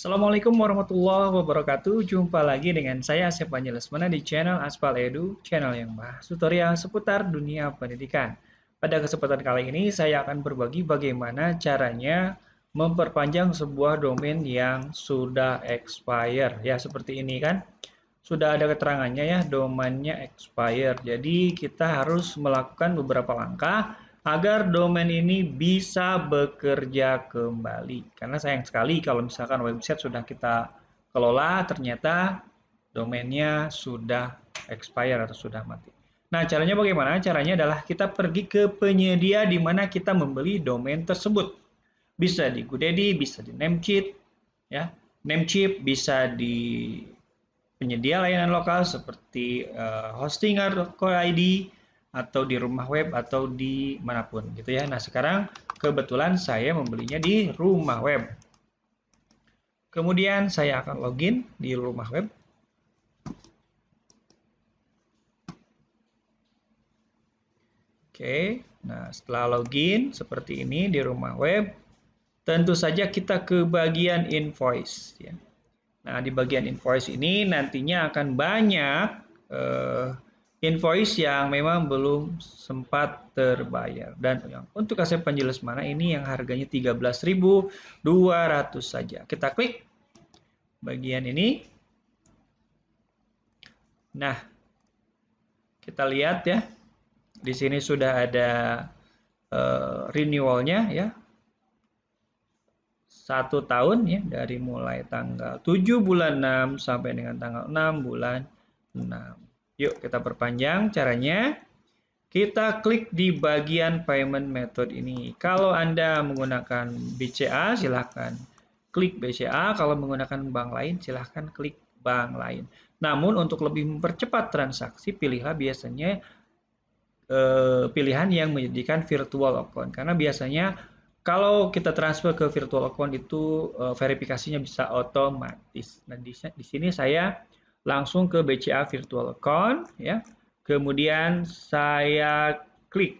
Assalamualaikum warahmatullahi wabarakatuh. Jumpa lagi dengan saya Asep Panjelesmana di channel Aspal Edu, channel yang bahas tutorial seputar dunia pendidikan. Pada kesempatan kali ini saya akan berbagi bagaimana caranya memperpanjang sebuah domain yang sudah expire. Ya, seperti ini kan. Sudah ada keterangannya ya, domainnya expire. Jadi kita harus melakukan beberapa langkah agar domain ini bisa bekerja kembali. Karena sayang sekali kalau misalkan website sudah kita kelola, ternyata domainnya sudah expire atau sudah mati. Nah, caranya bagaimana? Caranya adalah kita pergi ke penyedia di mana kita membeli domain tersebut. Bisa di GoDaddy, bisa di Namecheap, ya. Namecheap bisa di penyedia layanan lokal seperti uh, eh, hostinger.co.id, atau di rumah web atau di manapun gitu ya. Nah sekarang kebetulan saya membelinya di rumah web. Kemudian saya akan login di rumah web. Oke, nah setelah login seperti ini di rumah web, tentu saja kita ke bagian invoice. Ya. Nah di bagian invoice ini nantinya akan banyak eh, invoice yang memang belum sempat terbayar. Dan untuk aset penjelas mana ini yang harganya 13.200 saja. Kita klik bagian ini. Nah, kita lihat ya. Di sini sudah ada uh, renewalnya ya. Satu tahun ya dari mulai tanggal 7 bulan 6 sampai dengan tanggal 6 bulan 6. Yuk kita perpanjang caranya. Kita klik di bagian payment method ini. Kalau Anda menggunakan BCA silahkan klik BCA, kalau menggunakan bank lain silahkan klik bank lain. Namun untuk lebih mempercepat transaksi pilihlah biasanya eh, pilihan yang menjadikan virtual account karena biasanya kalau kita transfer ke virtual account itu eh, verifikasinya bisa otomatis. Nah di, di sini saya langsung ke BCA Virtual Account ya. Kemudian saya klik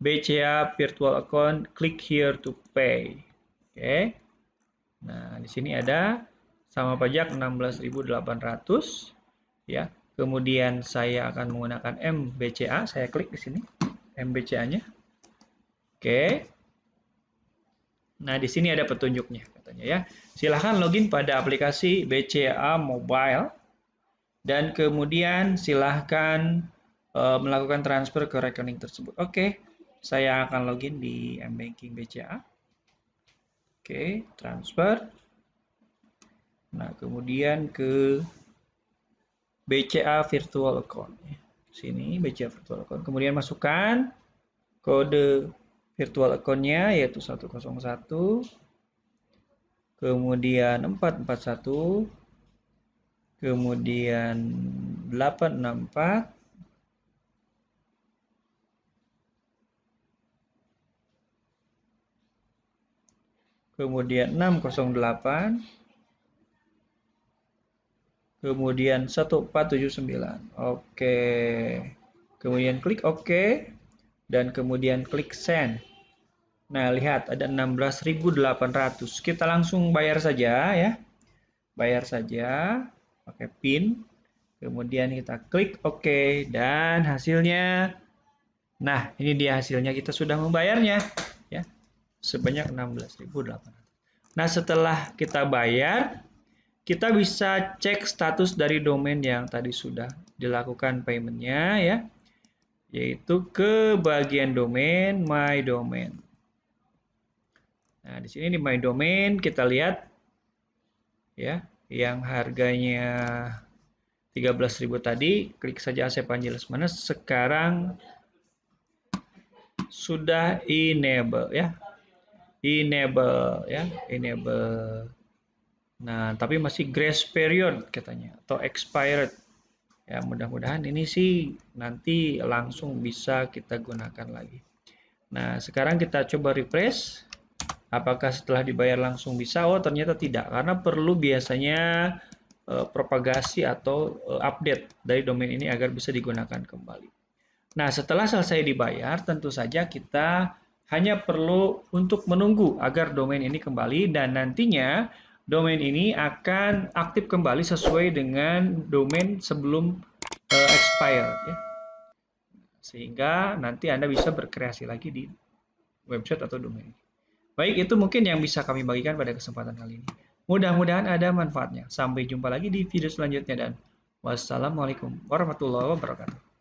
BCA Virtual Account, klik here to pay. Oke. Nah, di sini ada sama pajak 16.800 ya. Kemudian saya akan menggunakan MBCA, saya klik di sini MBCA-nya. Oke. Nah, di sini ada petunjuknya katanya ya. Silahkan login pada aplikasi BCA Mobile dan kemudian silahkan e, eh, melakukan transfer ke rekening tersebut. Oke, saya akan login di mBanking BCA. Oke, transfer. Nah, kemudian ke BCA Virtual Account. Ya. Sini BCA Virtual Account. Kemudian masukkan kode virtual account-nya yaitu 101 kemudian 441, kemudian 864, kemudian 608, kemudian 1479. Oke. Kemudian klik OK dan kemudian klik send. Nah, lihat ada 16.800. Kita langsung bayar saja ya. Bayar saja pakai PIN. Kemudian kita klik OK dan hasilnya Nah, ini dia hasilnya kita sudah membayarnya ya. Sebanyak 16.800. Nah, setelah kita bayar, kita bisa cek status dari domain yang tadi sudah dilakukan paymentnya ya yaitu ke bagian domain my domain Nah, di sini di my domain kita lihat ya, yang harganya 13.000 tadi, klik saja AC Angeles mana sekarang sudah enable ya. Enable ya, enable. Nah, tapi masih grace period katanya atau expired. Ya, mudah-mudahan ini sih nanti langsung bisa kita gunakan lagi. Nah, sekarang kita coba refresh. Apakah setelah dibayar langsung bisa? Oh, ternyata tidak, karena perlu biasanya uh, propagasi atau uh, update dari domain ini agar bisa digunakan kembali. Nah, setelah selesai dibayar, tentu saja kita hanya perlu untuk menunggu agar domain ini kembali dan nantinya domain ini akan aktif kembali sesuai dengan domain sebelum uh, expire ya. Sehingga nanti Anda bisa berkreasi lagi di website atau domain. ini. Baik, itu mungkin yang bisa kami bagikan pada kesempatan kali ini. Mudah-mudahan ada manfaatnya. Sampai jumpa lagi di video selanjutnya dan wassalamualaikum warahmatullahi wabarakatuh.